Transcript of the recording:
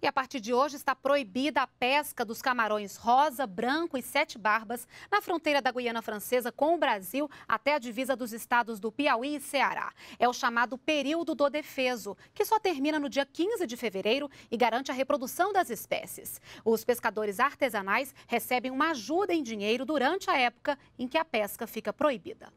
E a partir de hoje está proibida a pesca dos camarões rosa, branco e sete barbas na fronteira da Guiana Francesa com o Brasil até a divisa dos estados do Piauí e Ceará. É o chamado período do defeso, que só termina no dia 15 de fevereiro e garante a reprodução das espécies. Os pescadores artesanais recebem uma ajuda em dinheiro durante a época em que a pesca fica proibida.